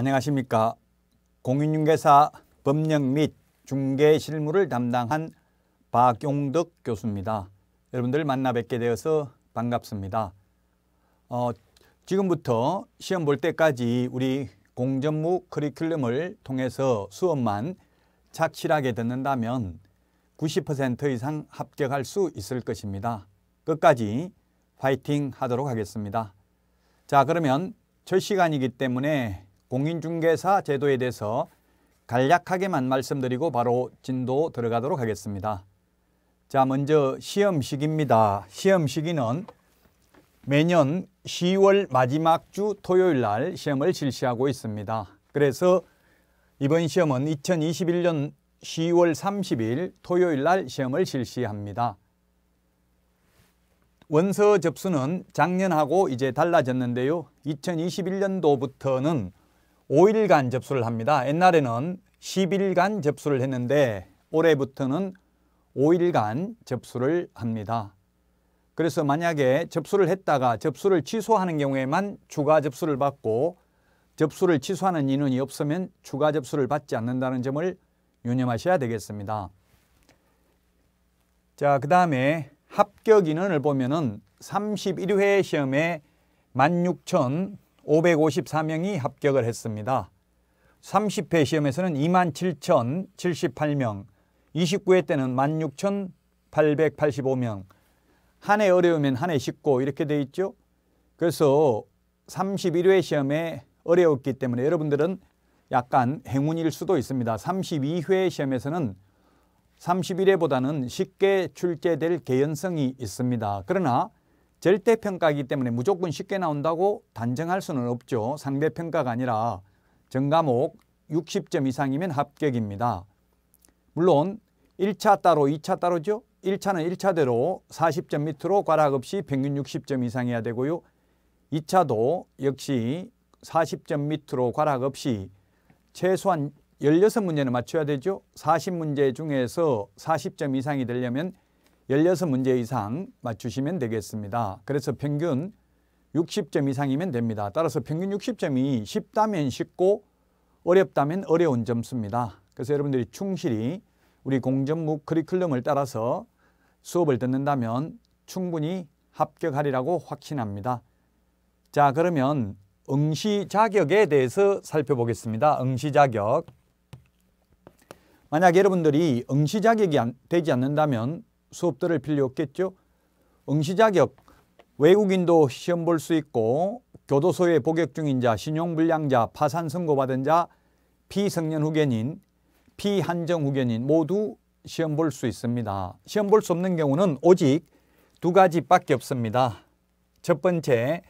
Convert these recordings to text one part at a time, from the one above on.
안녕하십니까. 공인중개사 법령 및 중개 실무를 담당한 박용덕 교수입니다. 여러분들 만나 뵙게 되어서 반갑습니다. 어, 지금부터 시험 볼 때까지 우리 공전무 커리큘럼을 통해서 수업만 착실하게 듣는다면 90% 이상 합격할 수 있을 것입니다. 끝까지 화이팅 하도록 하겠습니다. 자 그러면 첫 시간이기 때문에 공인중개사 제도에 대해서 간략하게만 말씀드리고 바로 진도 들어가도록 하겠습니다. 자, 먼저 시험 시기입니다. 시험 시기는 매년 10월 마지막 주 토요일 날 시험을 실시하고 있습니다. 그래서 이번 시험은 2021년 10월 30일 토요일 날 시험을 실시합니다. 원서 접수는 작년하고 이제 달라졌는데요. 2021년도부터는 5일간 접수를 합니다. 옛날에는 10일간 접수를 했는데 올해부터는 5일간 접수를 합니다. 그래서 만약에 접수를 했다가 접수를 취소하는 경우에만 추가 접수를 받고 접수를 취소하는 인원이 없으면 추가 접수를 받지 않는다는 점을 유념하셔야 되겠습니다. 자, 그 다음에 합격 인원을 보면은 31회 시험에 554명이 합격을 했습니다. 30회 시험에서는 27,078명, 29회 때는 16,885명, 한 해 어려우면 한 해 쉽고 이렇게 돼 있죠. 그래서 31회 시험에 어려웠기 때문에 여러분들은 약간 행운일 수도 있습니다. 32회 시험에서는 31회보다는 쉽게 출제될 개연성이 있습니다. 그러나 절대평가이기 때문에 무조건 쉽게 나온다고 단정할 수는 없죠. 상대평가가 아니라 전과목 60점 이상이면 합격입니다. 물론 1차 따로 2차 따로죠. 1차는 1차대로 40점 밑으로 과락 없이 평균 60점 이상해야 되고요. 2차도 역시 40점 밑으로 과락 없이 최소한 16문제는 맞춰야 되죠. 40문제 중에서 40점 이상이 되려면 16문제 이상 맞추시면 되겠습니다. 그래서 평균 60점 이상이면 됩니다. 따라서 평균 60점이 쉽다면 쉽고 어렵다면 어려운 점수입니다. 그래서 여러분들이 충실히 우리 공전무 커리큘럼을 따라서 수업을 듣는다면 충분히 합격하리라고 확신합니다. 자 그러면 응시 자격에 대해서 살펴보겠습니다. 응시 자격 만약 여러분들이 응시 자격이 되지 않는다면 수업들을 필요 없겠죠. 응시 자격 외국인도 시험 볼 수 있고 교도소에 복역 중인 자, 신용불량자, 파산 선고받은 자, 피성년 후견인, 피한정 후견인 모두 시험 볼 수 있습니다. 시험 볼 수 없는 경우는 오직 두 가지밖에 없습니다. 첫 번째,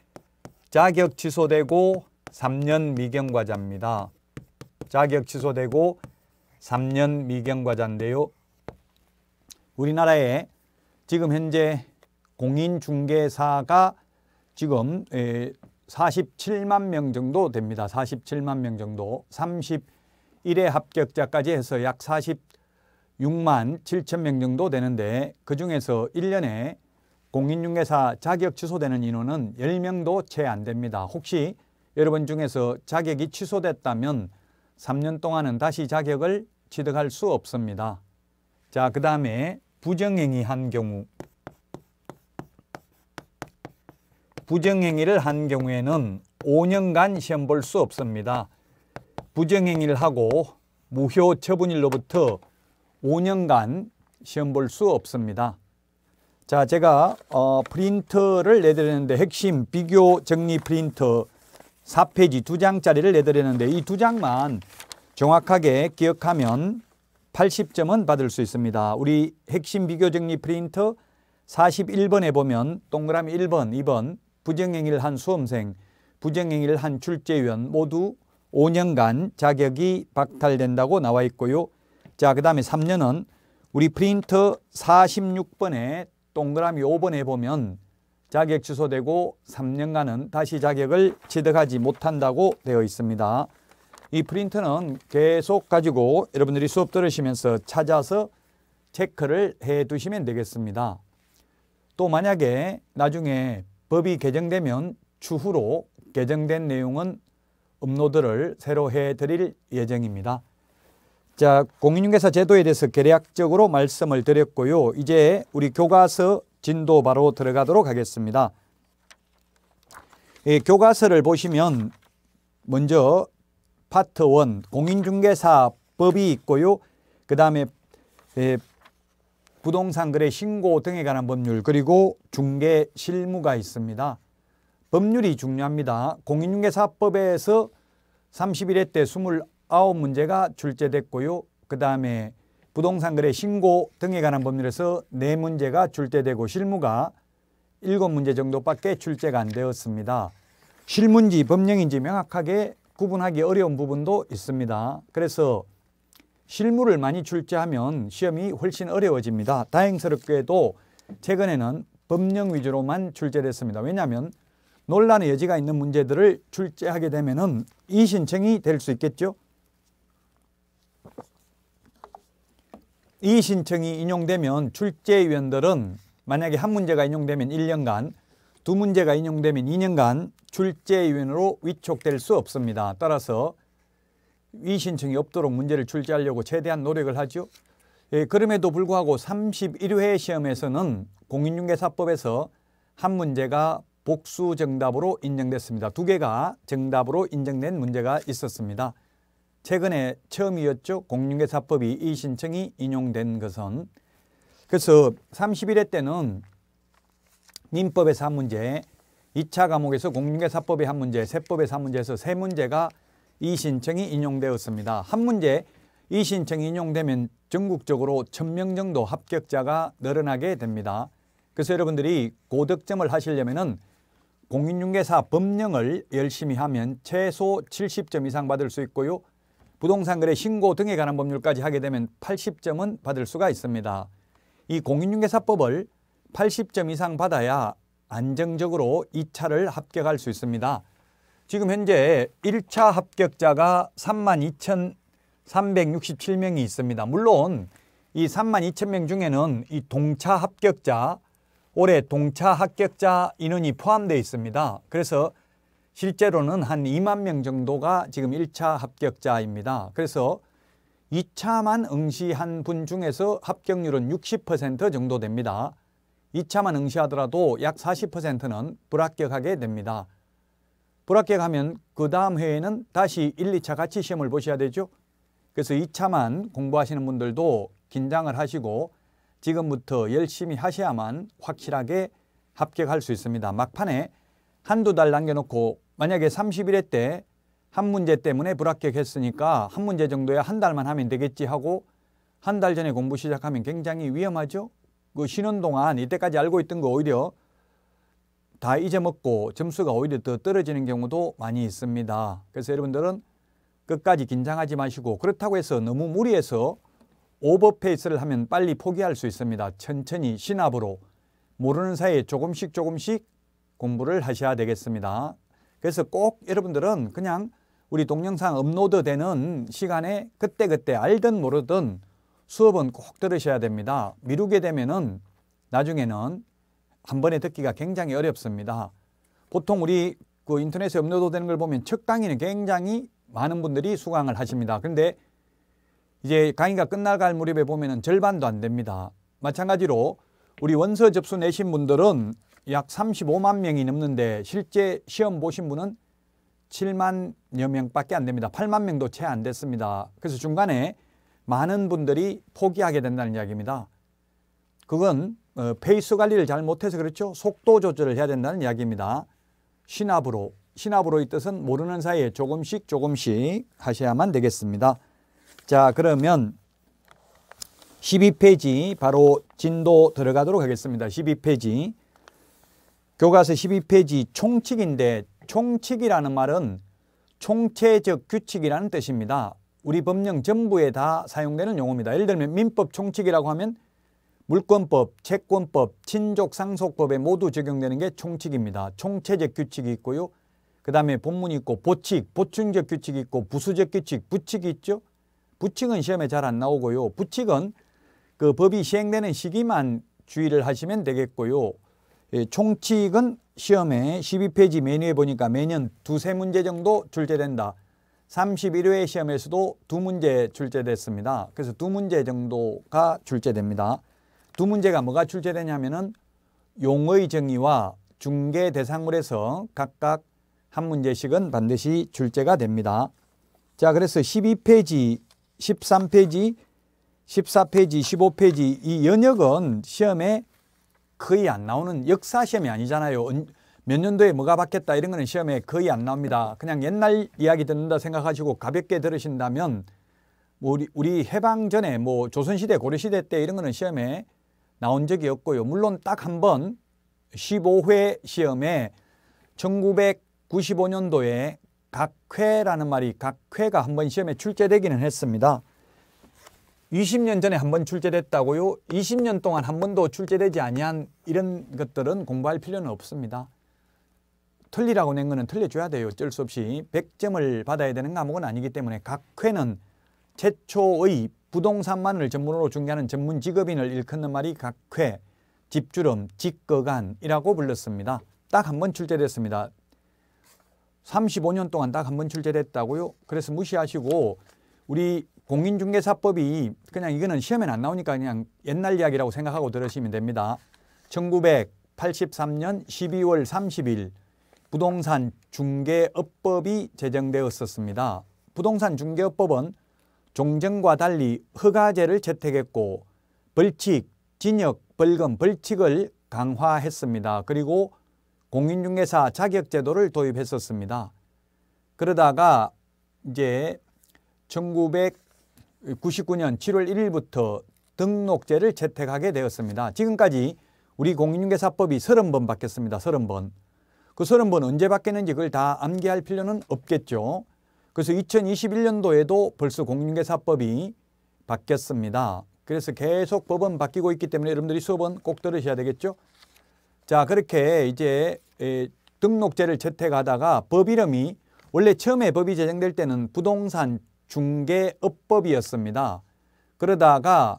자격 취소되고 3년 미경과자입니다. 자격 취소되고 3년 미경과자인데요. 우리나라에 지금 현재 공인중개사가 지금 47만 명 정도 됩니다. 47만 명 정도 31회 합격자까지 해서 약 46만 7천 명 정도 되는데 그중에서 1년에 공인중개사 자격 취소되는 인원은 10명도 채 안 됩니다. 혹시 여러분 중에서 자격이 취소됐다면 3년 동안은 다시 자격을 취득할 수 없습니다. 자, 그 다음에 부정행위한 경우 부정행위를 한 경우에는 5년간 시험 볼 수 없습니다. 부정행위를 하고 무효 처분일로부터 5년간 시험 볼 수 없습니다. 자, 제가 어, 프린터를 내드렸는데 핵심 비교 정리 프린터 4페이지 2장짜리를 내드렸는데 이 2장만 정확하게 기억하면 80점은 받을 수 있습니다. 우리 핵심 비교 정리 프린터 41번에 보면 동그라미 1번, 2번 부정행위를 한 수험생, 부정행위를 한 출제위원 모두 5년간 자격이 박탈된다고 나와 있고요. 자, 그 다음에 3년은 우리 프린터 46번에 동그라미 5번에 보면 자격 취소되고 3년간은 다시 자격을 취득하지 못한다고 되어 있습니다. 이 프린트는 계속 가지고 여러분들이 수업 들으시면서 찾아서 체크를 해 두시면 되겠습니다. 또 만약에 나중에 법이 개정되면 추후로 개정된 내용은 업로드를 새로 해 드릴 예정입니다. 자, 공인중개사 제도에 대해서 개략적으로 말씀을 드렸고요. 이제 우리 교과서 진도 바로 들어가도록 하겠습니다. 이 예, 교과서를 보시면 먼저 파트 원 공인중개사법이 있고요. 그 다음에 예, 부동산 거래 신고 등에 관한 법률 그리고 중개 실무가 있습니다. 법률이 중요합니다. 공인중개사법에서 31회 때 29문제가 출제됐고요. 그 다음에 부동산 거래 신고 등에 관한 법률에서 4문제가 출제되고 실무가 7문제 정도밖에 출제가 안 되었습니다. 실문지 법령인지 명확하게 구분하기 어려운 부분도 있습니다. 그래서 실물을 많이 출제하면 시험이 훨씬 어려워집니다. 다행스럽게도 최근에는 법령 위주로만 출제됐습니다 왜냐하면 논란의 여지가 있는 문제들을 출제하게 되면 이 신청이 될 수 있겠죠. 이 신청이 인용되면 출제위원들은 만약에 한 문제가 인용되면 1년간 두 문제가 인용되면 2년간 출제위원으로 위촉될 수 없습니다. 따라서 위신청이 없도록 문제를 출제하려고 최대한 노력을 하죠. 예, 그럼에도 불구하고 31회 시험에서는 공인중개사법에서 한 문제가 복수 정답으로 인정됐습니다. 두 개가 정답으로 인정된 문제가 있었습니다. 최근에 처음이었죠. 공인중개사법이 이 신청이 인용된 것은. 그래서 31회 때는 민법에서 한 문제, 2차 과목에서 공중개사법의 한 문제, 세법에서 한 문제에서 세 문제가 이 신청이 인용되었습니다. 한 문제 이 신청이 인용되면 전국적으로 1 0 0 0명 정도 합격자가 늘어나게 됩니다. 그래서 여러분들이 고득점을 하시려면 공인중개사 법령을 열심히 하면 최소 70점 이상 받을 수 있고요. 부동산 거래 신고 등에 관한 법률까지 하게 되면 80점은 받을 수가 있습니다. 이 공인중개사법을 80점 이상 받아야 안정적으로 2차를 합격할 수 있습니다. 지금 현재 1차 합격자가 32,367명이 있습니다. 물론 이 32,000명 중에는 이 동차 합격자, 올해 동차 합격자 인원이 포함되어 있습니다. 그래서 실제로는 한 2만 명 정도가 지금 1차 합격자입니다. 그래서 2차만 응시한 분 중에서 합격률은 60% 정도 됩니다. 2차만 응시하더라도 약 40%는 불합격하게 됩니다. 불합격하면 그 다음 회에는 다시 1, 2차 같이 시험을 보셔야 되죠. 그래서 2차만 공부하시는 분들도 긴장을 하시고 지금부터 열심히 하셔야만 확실하게 합격할 수 있습니다. 막판에 한두 달 남겨놓고 만약에 31회 때 한 문제 때문에 불합격했으니까 한 문제 정도에한 달만 하면 되겠지 하고 한 달 전에 공부 시작하면 굉장히 위험하죠. 그 쉬는 동안 이때까지 알고 있던 거 오히려 다 잊어먹고 점수가 오히려 더 떨어지는 경우도 많이 있습니다. 그래서 여러분들은 끝까지 긴장하지 마시고 그렇다고 해서 너무 무리해서 오버페이스를 하면 빨리 포기할 수 있습니다. 천천히 신압으로 모르는 사이에 조금씩 조금씩 공부를 하셔야 되겠습니다. 그래서 꼭 여러분들은 그냥 우리 동영상 업로드 되는 시간에 그때그때 알든 모르든 수업은 꼭 들으셔야 됩니다. 미루게 되면은 나중에는 한 번에 듣기가 굉장히 어렵습니다. 보통 우리 그 인터넷에 업로드되는 걸 보면 첫 강의는 굉장히 많은 분들이 수강을 하십니다. 그런데 이제 강의가 끝나갈 무렵에 보면은 절반도 안 됩니다. 마찬가지로 우리 원서 접수 내신 분들은 약 35만 명이 넘는데 실제 시험 보신 분은 7만여 명밖에 안 됩니다. 8만 명도 채 안 됐습니다. 그래서 중간에 많은 분들이 포기하게 된다는 이야기입니다. 그건 어, 페이스 관리를 잘 못해서 그렇죠. 속도 조절을 해야 된다는 이야기입니다. 신압으로 신압으로의 뜻은 모르는 사이에 조금씩 조금씩 하셔야만 되겠습니다. 자 그러면 12페이지 바로 진도 들어가도록 하겠습니다. 12페이지 교과서 12페이지 총칙인데 총칙이라는 말은 총체적 규칙이라는 뜻입니다. 우리 법령 전부에 다 사용되는 용어입니다. 예를 들면 민법 총칙이라고 하면 물권법, 채권법, 친족 상속법에 모두 적용되는 게 총칙입니다. 총체적 규칙이 있고요. 그 다음에 본문이 있고 보칙, 보충적 규칙이 있고 부수적 규칙, 부칙이 있죠. 부칙은 시험에 잘 안 나오고요. 부칙은 그 법이 시행되는 시기만 주의를 하시면 되겠고요. 예, 총칙은 시험에 12페이지 메뉴에 보니까 매년 두세 문제 정도 출제된다. 31회 시험에서도 두 문제 출제됐습니다. 그래서 두 문제 정도가 출제됩니다. 두 문제가 뭐가 출제되냐면은 용의 정의와 중개 대상물에서 각각 한 문제씩은 반드시 출제가 됩니다. 자, 그래서 12페이지, 13페이지, 14페이지, 15페이지 이 연역은 시험에 거의 안 나오는 역사 시험이 아니잖아요. 몇 년도에 뭐가 바뀌었다 이런 거는 시험에 거의 안 나옵니다. 그냥 옛날 이야기 듣는다 생각하시고 가볍게 들으신다면 뭐 우리, 우리 해방 전에 뭐 조선시대 고려시대 때 이런 거는 시험에 나온 적이 없고요. 물론 딱 한 번 15회 시험에 1995년도에 각회라는 말이 각회가 한 번 시험에 출제되기는 했습니다. 20년 전에 한 번 출제됐다고요. 20년 동안 한 번도 출제되지 아니한 이런 것들은 공부할 필요는 없습니다. 틀리라고 낸 거는 틀려줘야 돼요. 어쩔 수 없이 100점을 받아야 되는 과목은 아니기 때문에 각 회는 최초의 부동산만을 전문으로 중개하는 전문 직업인을 일컫는 말이 각회, 집주름, 직거간이라고 불렸습니다. 딱 한 번 출제됐습니다. 35년 동안 딱 한 번 출제됐다고요? 그래서 무시하시고 우리 공인중개사법이 그냥 이거는 시험에안 나오니까 그냥 옛날 이야기라고 생각하고 들으시면 됩니다. 1983년 12월 30일 부동산 중개업법이 제정되었었습니다. 부동산 중개업법은 종전과 달리 허가제를 채택했고 벌칙, 진역 벌금, 벌칙을 강화했습니다. 그리고 공인중개사 자격제도를 도입했었습니다. 그러다가 이제 1999년 7월 1일부터 등록제를 채택하게 되었습니다. 지금까지 우리 공인중개사법이 30번 바뀌었습니다. 30번. 그 서른 번 언제 바뀌는지 그걸 다 암기할 필요는 없겠죠. 그래서 2021년도에도 벌써 공인중개사법이 바뀌었습니다. 그래서 계속 법은 바뀌고 있기 때문에 여러분들이 수업은 꼭 들으셔야 되겠죠. 자 그렇게 이제 등록제를 채택하다가 법 이름이 원래 처음에 법이 제정될 때는 부동산 중개업법이었습니다. 그러다가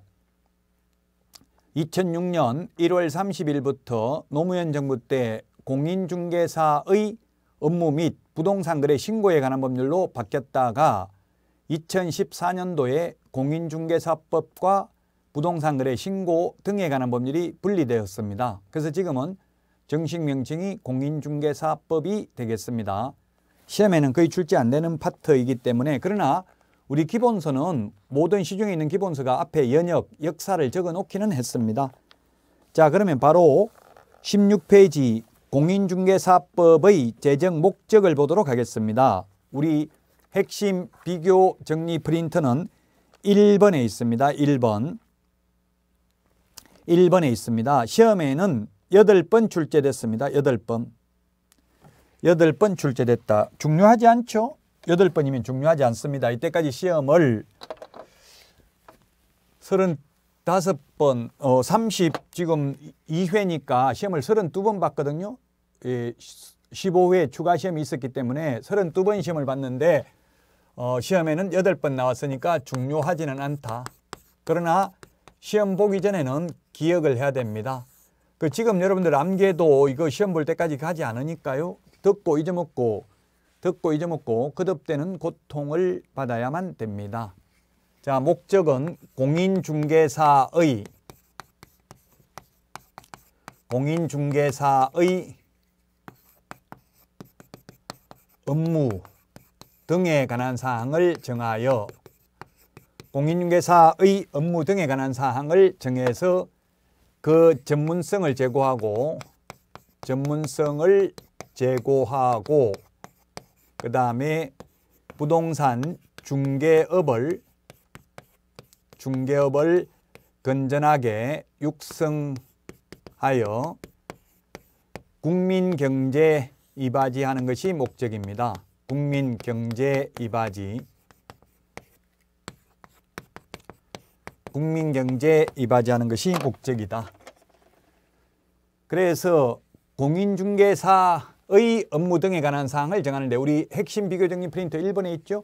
2006년 1월 30일부터 노무현 정부 때 공인중개사의 업무 및 부동산 거래 신고에 관한 법률로 바뀌었다가 2014년도에 공인중개사법과 부동산 거래 신고 등에 관한 법률이 분리되었습니다. 그래서 지금은 정식 명칭이 공인중개사법이 되겠습니다. 시험에는 거의 출제 안 되는 파트이기 때문에 그러나 우리 기본서는 모든 시중에 있는 기본서가 앞에 연역, 역사를 적어 놓기는 했습니다. 자 그러면 바로 16페이지 공인중개사법의 제정 목적을 보도록 하겠습니다. 우리 핵심 비교 정리 프린트는 1번에 있습니다. 1번. 1번에 있습니다. 시험에는 8번 출제됐습니다. 8번. 8번 출제됐다. 중요하지 않죠? 8번이면 중요하지 않습니다. 이때까지 시험을 다섯 어, 번, 어, 30, 지금 2회니까 시험을 32번 봤거든요. 예, 15회 추가 시험이 있었기 때문에 32번 시험을 봤는데, 어, 시험에는 8번 나왔으니까 중요하지는 않다. 그러나 시험 보기 전에는 기억을 해야 됩니다. 그 지금 여러분들 암기도 이거 시험 볼 때까지 가지 않으니까요. 듣고 잊어먹고, 듣고 잊어먹고, 그듭되는 고통을 받아야만 됩니다. 자, 목적은 공인중개사의 공인중개사의 업무 등에 관한 사항을 정하여 공인중개사의 업무 등에 관한 사항을 정해서 그 전문성을 제고하고 전문성을 제고하고 그 다음에 부동산 중개업을 중개업을 건전하게 육성하여 국민 경제 이바지하는 것이 목적입니다. 국민 경제 이바지 국민 경제 이바지하는 것이 목적이다. 그래서 공인중개사의 업무 등에 관한 사항을 정하는데 우리 핵심 비교정리 프린트 1번에 있죠.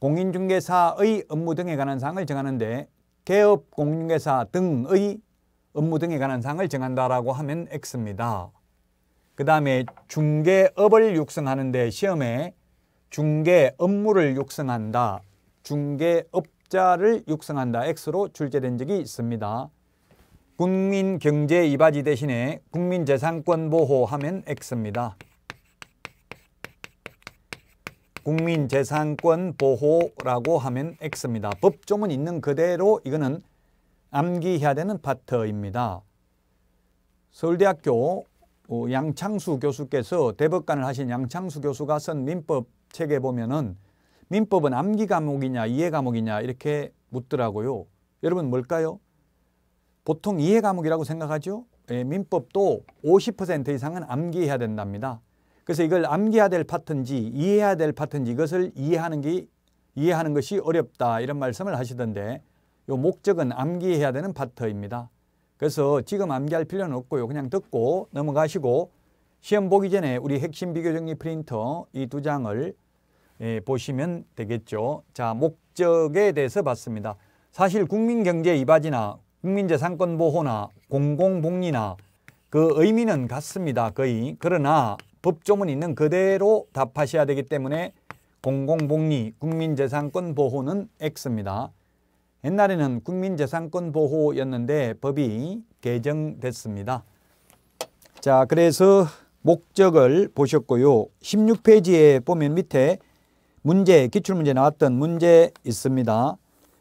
공인중개사의 업무 등에 관한 사항을 정하는데 개업 공인중개사 등의 업무 등에 관한 사항을 정한다라고 하면 X입니다. 그 다음에 중개업을 육성하는데 시험에 중개 업무를 육성한다, 중개업자를 육성한다 X로 출제된 적이 있습니다. 국민경제 이바지 대신에 국민재산권 보호하면 X입니다. 국민재산권 보호라고 하면 X입니다. 법조문 있는 그대로 이거는 암기해야 되는 파트입니다. 서울대학교 어, 양창수 교수께서 대법관을 하신 양창수 교수가 쓴 민법 책에 보면은 민법은 암기 과목이냐 이해 과목이냐 이렇게 묻더라고요. 여러분 뭘까요? 보통 이해 과목이라고 생각하죠? 예, 민법도 50% 이상은 암기해야 된답니다. 그래서 이걸 암기해야 될 파트인지 이해해야 될 파트인지 이것을 이해하는 게 이해하는 것이 어렵다 이런 말씀을 하시던데 요 목적은 암기해야 되는 파트입니다. 그래서 지금 암기할 필요는 없고요. 그냥 듣고 넘어가시고 시험 보기 전에 우리 핵심 비교 정리 프린터 이 두 장을 예, 보시면 되겠죠. 자, 목적에 대해서 봤습니다. 사실 국민경제 이바지나 국민재산권 보호나 공공복리나 그 의미는 같습니다. 거의. 그러나 법조문 있는 그대로 답하셔야 되기 때문에 공공복리 국민재산권 보호는 X입니다. 옛날에는 국민재산권 보호였는데 법이 개정됐습니다. 자 그래서 목적을 보셨고요. 16페이지에 보면 밑에 문제 기출문제 나왔던 문제 있습니다.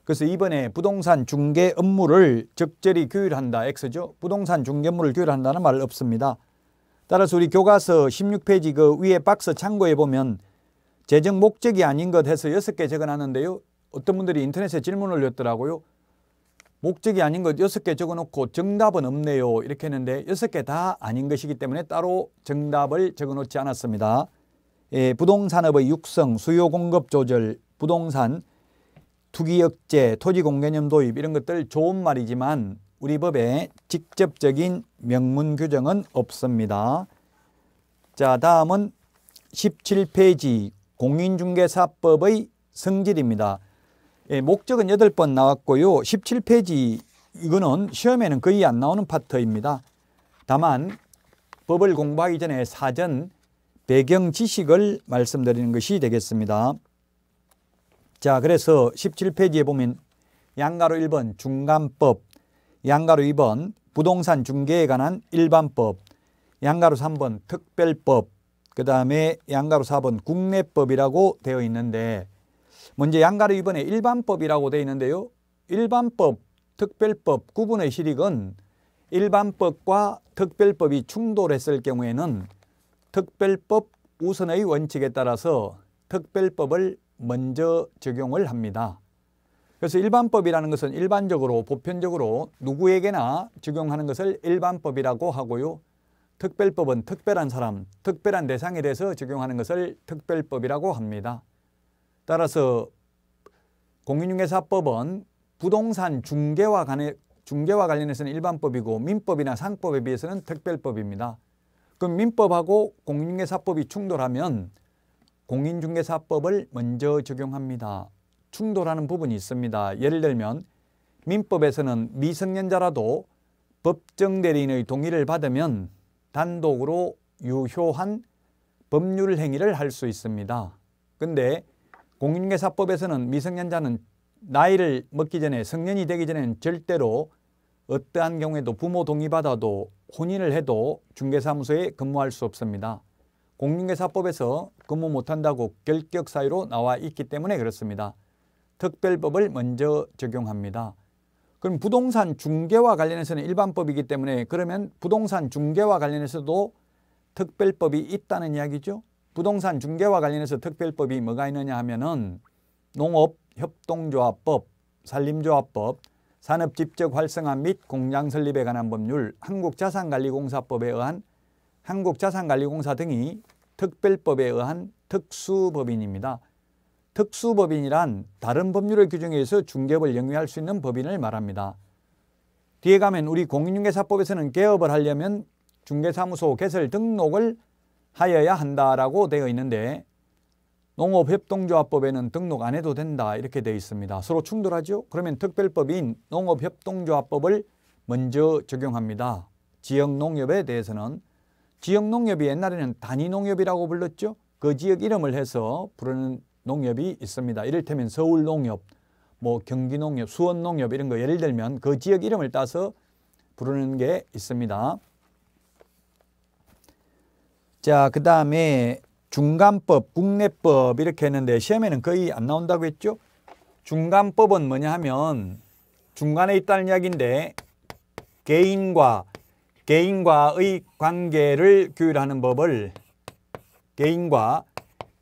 그래서 이번에 부동산 중개 업무를 적절히 규율한다 X죠. 부동산 중개 업무를 규율한다는 말 없습니다. 따라서 우리 교과서 16페이지 그 위에 박스 참고해 보면 재정 목적이 아닌 것 해서 여섯 개 적어놨는데요. 어떤 분들이 인터넷에 질문을 올렸더라고요. 목적이 아닌 것 여섯 개 적어놓고 정답은 없네요. 이렇게 했는데 여섯 개 다 아닌 것이기 때문에 따로 정답을 적어놓지 않았습니다. 예, 부동산업의 육성, 수요 공급 조절, 부동산, 투기 억제, 토지 공개념 도입 이런 것들 좋은 말이지만 우리 법에 직접적인 명문 규정은 없습니다. 자, 다음은 17페이지 공인중개사법의 성질입니다. 예, 목적은 8번 나왔고요. 17페이지 이거는 시험에는 거의 안 나오는 파트입니다. 다만 법을 공부하기 전에 사전 배경 지식을 말씀드리는 것이 되겠습니다. 자, 그래서 17페이지에 보면 양가로 1번 중간법, 양가로 2번 부동산 중개에 관한 일반법, 양가로 3번 특별법, 그 다음에 양가로 4번 국내법이라고 되어 있는데 먼저 양가로 2번에 일반법이라고 되어 있는데요. 일반법, 특별법 구분의 실익은 일반법과 특별법이 충돌했을 경우에는 특별법 우선의 원칙에 따라서 특별법을 먼저 적용을 합니다. 그래서 일반법이라는 것은 일반적으로 보편적으로 누구에게나 적용하는 것을 일반법이라고 하고요. 특별법은 특별한 사람, 특별한 대상에 대해서 적용하는 것을 특별법이라고 합니다. 따라서 공인중개사법은 부동산 중개와, 관해, 중개와 관련해서는 일반법이고 민법이나 상법에 비해서는 특별법입니다. 그럼 민법하고 공인중개사법이 충돌하면 공인중개사법을 먼저 적용합니다. 충돌하는 부분이 있습니다. 예를 들면 민법에서는 미성년자라도 법정 대리인의 동의를 받으면 단독으로 유효한 법률 행위를 할 수 있습니다. 근데 공인중개사법에서는 미성년자는 나이를 먹기 전에 성년이 되기 전에는 절대로 어떠한 경우에도 부모 동의받아도 혼인을 해도 중개사무소에 근무할 수 없습니다. 공인중개사법에서 근무 못한다고 결격 사유로 나와 있기 때문에 그렇습니다. 특별법을 먼저 적용합니다. 그럼 부동산 중개와 관련해서는 일반법이기 때문에 그러면 부동산 중개와 관련해서도 특별법이 있다는 이야기죠. 부동산 중개와 관련해서 특별법이 뭐가 있느냐 하면은 농업협동조합법, 산림조합법, 산업집적 활성화 및 공장 설립에 관한 법률, 한국자산관리공사법에 의한 한국자산관리공사 등이 특별법에 의한 특수법인입니다. 특수법인이란 다른 법률의 규정에서 중개업을 영위할 수 있는 법인을 말합니다. 뒤에 가면 우리 공인중개사법에서는 개업을 하려면 중개사무소 개설 등록을 하여야 한다라고 되어 있는데 농업협동조합법에는 등록 안 해도 된다 이렇게 되어 있습니다. 서로 충돌하죠? 그러면 특별법인 농업협동조합법을 먼저 적용합니다. 지역농협에 대해서는 지역농협이 옛날에는 단위농협이라고 불렀죠. 그 지역 이름을 해서 부르는 농협이 있습니다. 이를테면 서울 농협, 뭐 경기 농협, 수원 농협 이런 거 예를 들면 그 지역 이름을 따서 부르는 게 있습니다. 자, 그 다음에 중간법, 국내법 이렇게 했는데 시험에는 거의 안 나온다고 했죠? 중간법은 뭐냐 하면 중간에 있다는 이야기인데 개인과 개인과의 관계를 규율하는 법을 개인과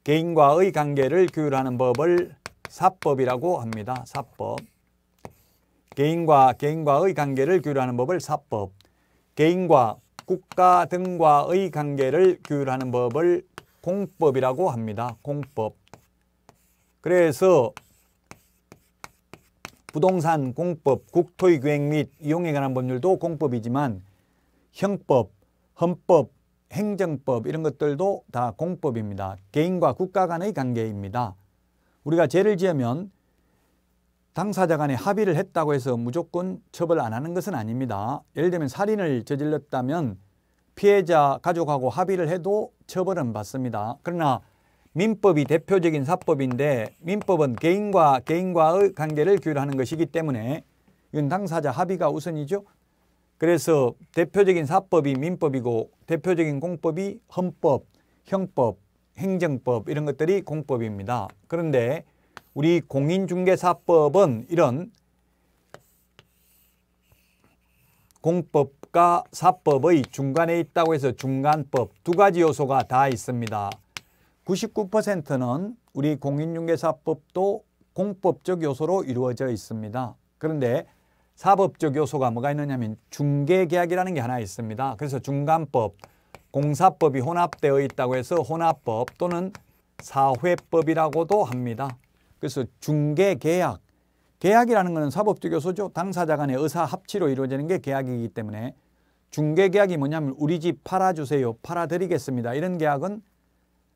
개인과의 관계를 규율하는 법을 사법이라고 합니다. 사법. 개인과 개인과의 관계를 규율하는 법을 사법. 개인과 국가 등과의 관계를 규율하는 법을 공법이라고 합니다. 공법. 그래서 부동산 공법, 국토의 계획 및 이용에 관한 법률도 공법이지만 형법, 헌법, 행정법 이런 것들도 다 공법입니다. 개인과 국가 간의 관계입니다. 우리가 죄를 지으면 당사자 간에 합의를 했다고 해서 무조건 처벌 안 하는 것은 아닙니다. 예를 들면 살인을 저질렀다면 피해자 가족하고 합의를 해도 처벌은 받습니다. 그러나 민법이 대표적인 사법인데 민법은 개인과 개인과의 관계를 규율하는 것이기 때문에 이건 당사자 합의가 우선이죠. 그래서 대표적인 사법이 민법이고 대표적인 공법이 헌법, 형법, 행정법 이런 것들이 공법입니다. 그런데 우리 공인중개사법은 이런 공법과 사법의 중간에 있다고 해서 중간법 두 가지 요소가 다 있습니다. 99%는 우리 공인중개사법도 공법적 요소로 이루어져 있습니다. 그런데 사법적 요소가 뭐가 있느냐면 중개계약이라는 게 하나 있습니다. 그래서 중간법, 공사법이 혼합되어 있다고 해서 혼합법 또는 사회법이라고도 합니다. 그래서 중개계약, 계약이라는 것은 사법적 요소죠. 당사자 간의 의사 합치로 이루어지는 게 계약이기 때문에 중개계약이 뭐냐면 우리 집 팔아주세요, 팔아드리겠습니다. 이런 계약은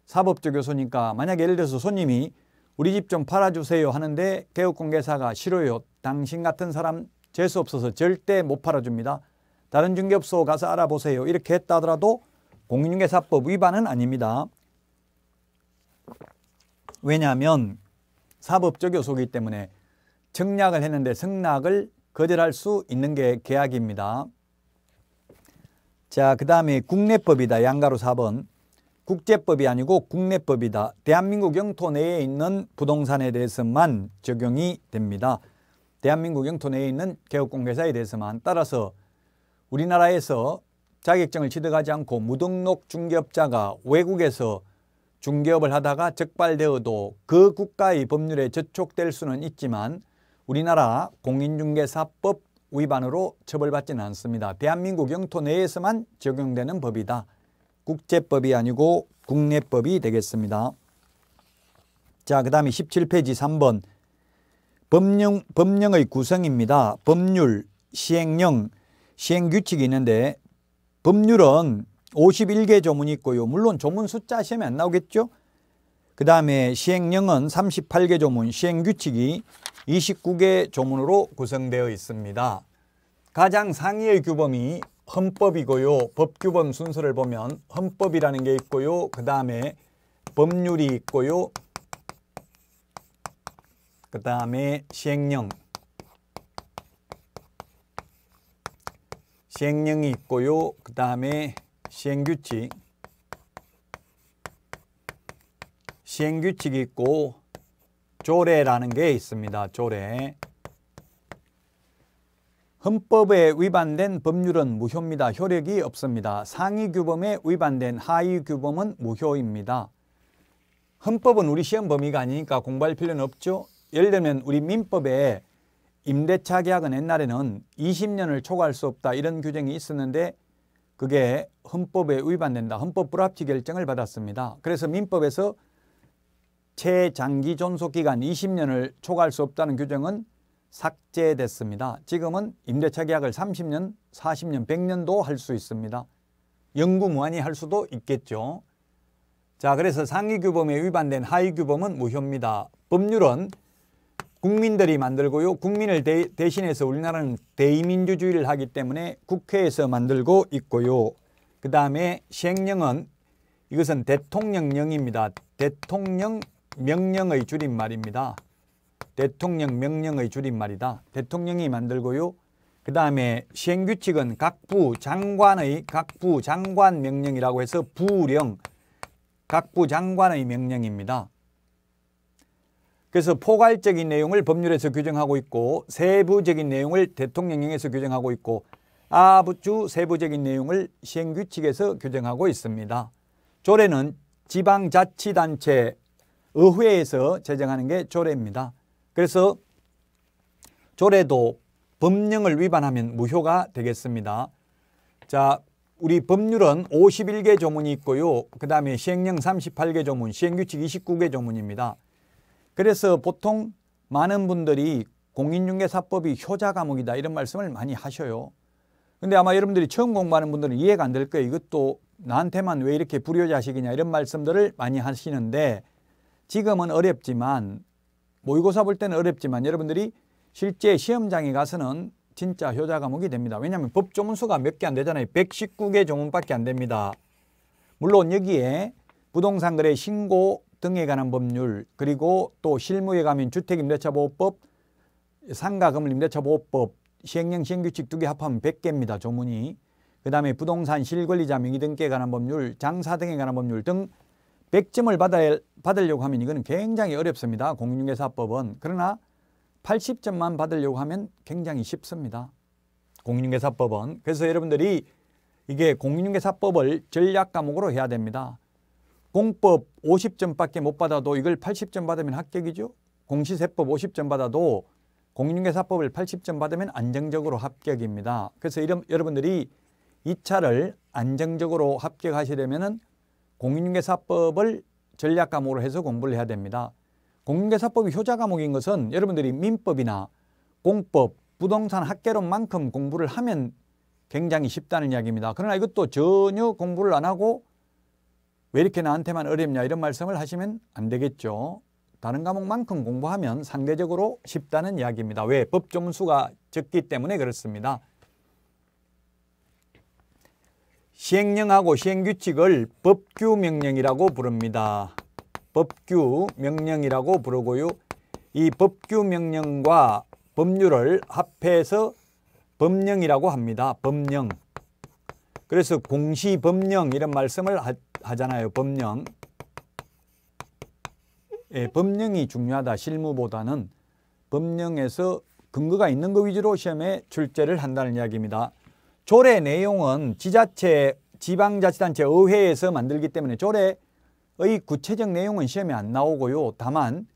사법적 요소니까 만약 예를 들어서 손님이 우리 집 좀 팔아주세요 하는데 개업공개사가 싫어요. 당신 같은 사람 재수 없어서 절대 못 팔아줍니다. 다른 중개업소 가서 알아보세요. 이렇게 했다 하더라도 공인중개사법 위반은 아닙니다. 왜냐하면 사법적 요소이기 때문에 청약을 했는데 승낙을 거절할 수 있는 게 계약입니다. 자, 그 다음에 국내법이다. 양가로 4번. 국제법이 아니고 국내법이다. 대한민국 영토 내에 있는 부동산에 대해서만 적용이 됩니다. 대한민국 영토 내에 있는 개업공개사에 대해서만 따라서 우리나라에서 자격증을 취득하지 않고 무등록 중개업자가 외국에서 중개업을 하다가 적발되어도 그 국가의 법률에 저촉될 수는 있지만 우리나라 공인중개사법 위반으로 처벌받지는 않습니다. 대한민국 영토 내에서만 적용되는 법이다. 국제법이 아니고 국내법이 되겠습니다. 자, 그 다음에 17페이지 3번 법령, 법령의 구성입니다. 법률, 시행령, 시행규칙이 있는데 법률은 51개 조문이 있고요. 물론 조문 숫자 시험에 안 나오겠죠? 그 다음에 시행령은 38개 조문, 시행규칙이 29개 조문으로 구성되어 있습니다. 가장 상위의 규범이 헌법이고요. 법규범 순서를 보면 헌법이라는 게 있고요. 그 다음에 법률이 있고요. 그 다음에 시행령 시행령이 있고요. 그 다음에 시행규칙 시행규칙이 있고 조례라는 게 있습니다. 조례 헌법에 위반된 법률은 무효입니다. 효력이 없습니다. 상위 규범에 위반된 하위 규범은 무효입니다. 헌법은 우리 시험 범위가 아니니까 공부할 필요는 없죠. 예를 들면 우리 민법에 임대차 계약은 옛날에는 20년을 초과할 수 없다 이런 규정이 있었는데 그게 헌법에 위반된다. 헌법 불합치 결정을 받았습니다. 그래서 민법에서 최장기 존속기간 20년을 초과할 수 없다는 규정은 삭제됐습니다. 지금은 임대차 계약을 30년, 40년, 100년도 할 수 있습니다. 영구 무한히 할 수도 있겠죠. 자, 그래서 상위 규범에 위반된 하위 규범은 무효입니다. 법률은 국민들이 만들고요. 국민을 대, 대 신해서 우리나라는 대의민주주의를 하기 때문에 국회에서 만들고 있고요. 그 다음에 시행령은 이것은 대통령령입니다. 대통령 명령의 줄임말입니다. 대통령 명령의 줄임말이다. 대통령이 만들고요. 그 다음에 시행규칙은 각부 장관의 각부 장관 명령이라고 해서 부령 각부 장관의 명령입니다. 그래서 포괄적인 내용을 법률에서 규정하고 있고 세부적인 내용을 대통령령에서 규정하고 있고 아부주 세부적인 내용을 시행규칙에서 규정하고 있습니다. 조례는 지방자치단체 의회에서 제정하는 게 조례입니다. 그래서 조례도 법령을 위반하면 무효가 되겠습니다. 자, 우리 법률은 51개 조문이 있고요. 그 다음에 시행령 38개 조문, 시행규칙 29개 조문입니다. 그래서 보통 많은 분들이 공인중개사법이 효자 과목이다 이런 말씀을 많이 하셔요. 근데 아마 여러분들이 처음 공부하는 분들은 이해가 안 될 거예요. 이것도 나한테만 왜 이렇게 불효자식이냐 이런 말씀들을 많이 하시는데 지금은 어렵지만 모의고사 볼 때는 어렵지만 여러분들이 실제 시험장에 가서는 진짜 효자 과목이 됩니다. 왜냐하면 법조문수가 몇 개 안 되잖아요. 119개 조문밖에 안 됩니다. 물론 여기에 부동산 거래 신고 등에 관한 법률 그리고 또 실무에 가면 주택임대차보호법 상가건물임대차보호법 시행령 시행규칙 두 개 합하면 100개입니다. 조문이. 그 다음에 부동산 실권리자 명의 등기에 관한 법률 장사 등에 관한 법률 등 100점을 받을, 받으려고 하면 이거는 굉장히 어렵습니다. 공인중개사법은. 그러나 80점만 받으려고 하면 굉장히 쉽습니다. 공인중개사법은. 그래서 여러분들이 이게 공인중개사법을 전략 과목으로 해야 됩니다. 공법 50점밖에 못 받아도 이걸 80점 받으면 합격이죠. 공시세법 50점 받아도 공인중개사법을 80점 받으면 안정적으로 합격입니다. 그래서 이런, 여러분들이 이차를 안정적으로 합격하시려면 공인중개사법을 전략 과목으로 해서 공부를 해야 됩니다. 공인중개사법이 효자 과목인 것은 여러분들이 민법이나 공법, 부동산 학계론만큼 공부를 하면 굉장히 쉽다는 이야기입니다. 그러나 이것도 전혀 공부를 안 하고 왜 이렇게 나한테만 어렵냐 이런 말씀을 하시면 안 되겠죠. 다른 과목만큼 공부하면 상대적으로 쉽다는 이야기입니다. 왜? 법점수가 적기 때문에 그렇습니다. 시행령하고 시행규칙을 법규명령이라고 부릅니다. 법규명령이라고 부르고요. 이 법규명령과 법률을 합해서 법령이라고 합니다. 법령. 그래서 공시법령 이런 말씀을 하잖아요. 법령. 예, 법령이 중요하다. 실무보다는 법령에서 근거가 있는 것 위주로 시험에 출제를 한다는 이야기입니다. 조례 내용은 지자체, 지방자치단체, 의회에서 만들기 때문에 조례의 구체적 내용은 시험에 안 나오고요. 다만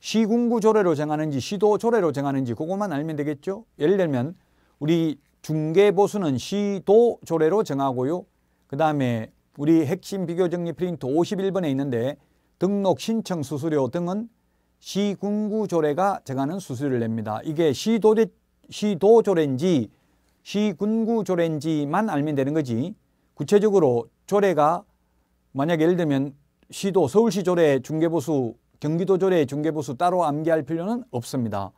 시군구 조례로 정하는지 시도 조례로 정하는지 그것만 알면 되겠죠. 예를 들면 우리 중계보수는 시도 조례로 정하고요. 그 다음에 우리 핵심 비교 정리 프린트 51번에 있는데 등록 신청 수수료 등은 시군구조례가 정하는 수수료를 냅니다. 이게 시도대, 시도조례인지 시군구조례인지만 알면 되는 거지 구체적으로 조례가 만약 예를 들면 시도 서울시 조례 중개보수 경기도 조례 중개보수 따로 암기할 필요는 없습니다.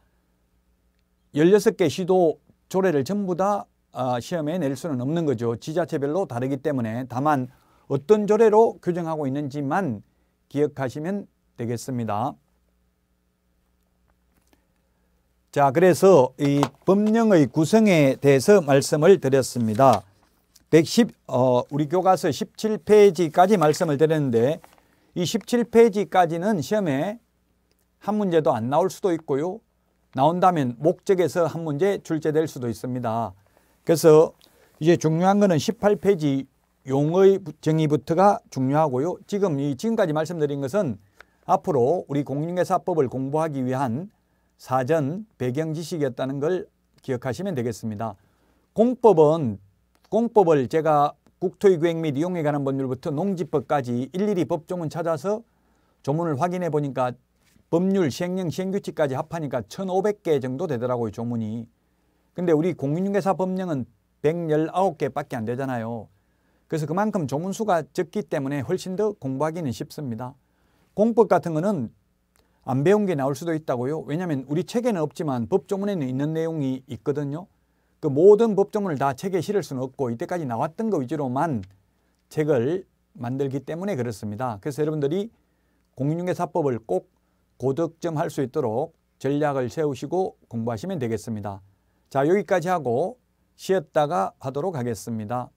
16개 시도 조례를 전부 다 아, 시험에 낼 수는 없는 거죠. 지자체별로 다르기 때문에 다만 어떤 조례로 규정하고 있는지만 기억하시면 되겠습니다. 자, 그래서 이 법령의 구성에 대해서 말씀을 드렸습니다. 110, 어, 우리 교과서 17페이지까지 말씀을 드렸는데 이 17페이지까지는 시험에 한 문제도 안 나올 수도 있고요. 나온다면 목적에서 한 문제 출제될 수도 있습니다. 그래서 이제 중요한 거는 18페이지 용의 정의부터가 중요하고요. 지금 이 지금까지 말씀드린 것은 앞으로 우리 공인회사법을 공부하기 위한 사전 배경 지식이었다는 걸 기억하시면 되겠습니다. 공법은 공법을 제가 국토의 구획 및 이용에 관한 법률부터 농지법까지 일일이 법종은 찾아서 조문을 확인해 보니까 법률, 시행령, 시행규칙까지 합하니까 1,500개 정도 되더라고요, 조문이. 근데 우리 공인중개사 법령은 119개밖에 안 되잖아요. 그래서 그만큼 조문수가 적기 때문에 훨씬 더 공부하기는 쉽습니다. 공법 같은 거는 안 배운 게 나올 수도 있다고요. 왜냐하면 우리 책에는 없지만 법조문에는 있는 내용이 있거든요. 그 모든 법조문을 다 책에 실을 수는 없고 이때까지 나왔던 거 위주로만 책을 만들기 때문에 그렇습니다. 그래서 여러분들이 공인중개사법을 꼭 고득점할 수 있도록 전략을 세우시고 공부하시면 되겠습니다. 자 여기까지 하고 쉬었다가 하도록 하겠습니다.